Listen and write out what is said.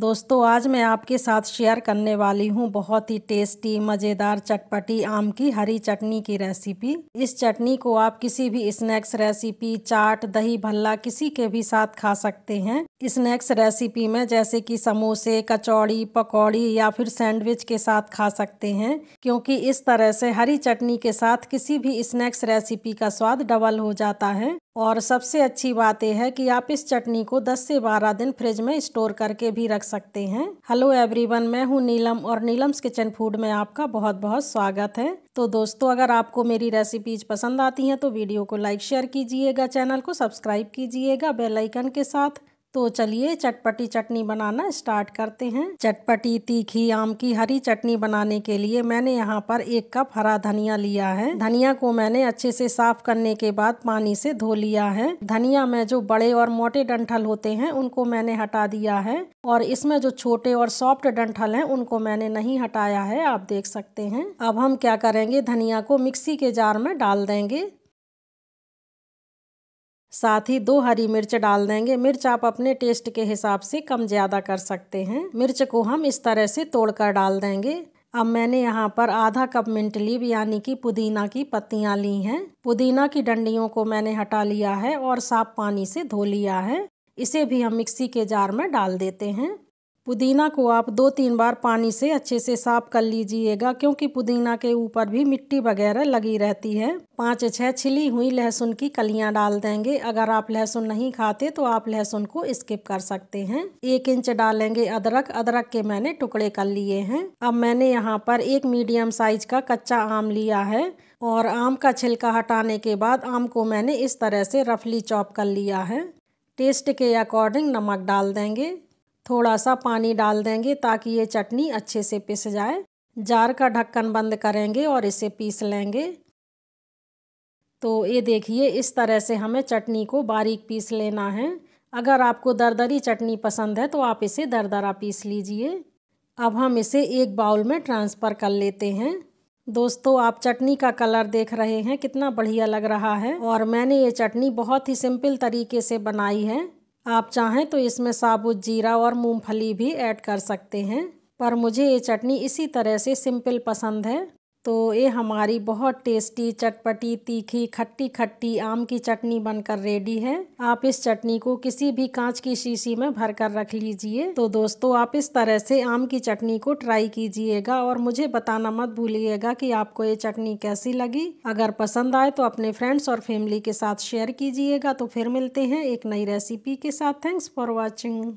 दोस्तों आज मैं आपके साथ शेयर करने वाली हूँ बहुत ही टेस्टी मज़ेदार चटपटी आम की हरी चटनी की रेसिपी इस चटनी को आप किसी भी स्नैक्स रेसिपी चाट दही भल्ला किसी के भी साथ खा सकते हैं स्नैक्स रेसिपी में जैसे कि समोसे कचौड़ी पकौड़ी या फिर सैंडविच के साथ खा सकते हैं क्योंकि इस तरह से हरी चटनी के साथ किसी भी स्नैक्स रेसिपी का स्वाद डबल हो जाता है और सबसे अच्छी बात यह है कि आप इस चटनी को 10 से 12 दिन फ्रिज में स्टोर करके भी रख सकते हैं हेलो एवरीवन मैं हूं नीलम और नीलम्स किचन फूड में आपका बहुत बहुत स्वागत है तो दोस्तों अगर आपको मेरी रेसिपीज पसंद आती हैं तो वीडियो को लाइक शेयर कीजिएगा चैनल को सब्सक्राइब कीजिएगा बेलाइकन के साथ तो चलिए चटपटी चटनी बनाना स्टार्ट करते हैं चटपटी तीखी आम की हरी चटनी बनाने के लिए मैंने यहाँ पर एक कप हरा धनिया लिया है धनिया को मैंने अच्छे से साफ करने के बाद पानी से धो लिया है धनिया में जो बड़े और मोटे डंठल होते हैं उनको मैंने हटा दिया है और इसमें जो छोटे और सॉफ्ट डंठल है उनको मैंने नहीं हटाया है आप देख सकते हैं अब हम क्या करेंगे धनिया को मिक्सी के जार में डाल देंगे साथ ही दो हरी मिर्च डाल देंगे मिर्च आप अपने टेस्ट के हिसाब से कम ज़्यादा कर सकते हैं मिर्च को हम इस तरह से तोड़कर डाल देंगे अब मैंने यहाँ पर आधा कप मिंट लीव यानी कि पुदीना की पत्तियाँ ली हैं पुदीना की डंडियों को मैंने हटा लिया है और साफ पानी से धो लिया है इसे भी हम मिक्सी के जार में डाल देते हैं पुदीना को आप दो तीन बार पानी से अच्छे से साफ कर लीजिएगा क्योंकि पुदीना के ऊपर भी मिट्टी वगैरह लगी रहती है पाँच छः छिली हुई लहसुन की कलियां डाल देंगे अगर आप लहसुन नहीं खाते तो आप लहसुन को स्किप कर सकते हैं एक इंच डालेंगे अदरक अदरक के मैंने टुकड़े कर लिए हैं अब मैंने यहाँ पर एक मीडियम साइज का कच्चा आम लिया है और आम का छिलका हटाने के बाद आम को मैंने इस तरह से रफली चॉप कर लिया है टेस्ट के अकॉर्डिंग नमक डाल देंगे थोड़ा सा पानी डाल देंगे ताकि ये चटनी अच्छे से पिस जाए जार का ढक्कन बंद करेंगे और इसे पीस लेंगे तो ये देखिए इस तरह से हमें चटनी को बारीक पीस लेना है अगर आपको दरदरी चटनी पसंद है तो आप इसे दरदरा पीस लीजिए अब हम इसे एक बाउल में ट्रांसफ़र कर लेते हैं दोस्तों आप चटनी का कलर देख रहे हैं कितना बढ़िया लग रहा है और मैंने ये चटनी बहुत ही सिंपल तरीके से बनाई है आप चाहें तो इसमें साबुत जीरा और मूंगफली भी ऐड कर सकते हैं पर मुझे ये चटनी इसी तरह से सिंपल पसंद है तो ये हमारी बहुत टेस्टी चटपटी तीखी खट्टी खट्टी आम की चटनी बनकर रेडी है आप इस चटनी को किसी भी कांच की शीशी में भर कर रख लीजिए तो दोस्तों आप इस तरह से आम की चटनी को ट्राई कीजिएगा और मुझे बताना मत भूलिएगा कि आपको ये चटनी कैसी लगी अगर पसंद आए तो अपने फ्रेंड्स और फैमिली के साथ शेयर कीजिएगा तो फिर मिलते हैं एक नई रेसिपी के साथ थैंक्स फॉर वॉचिंग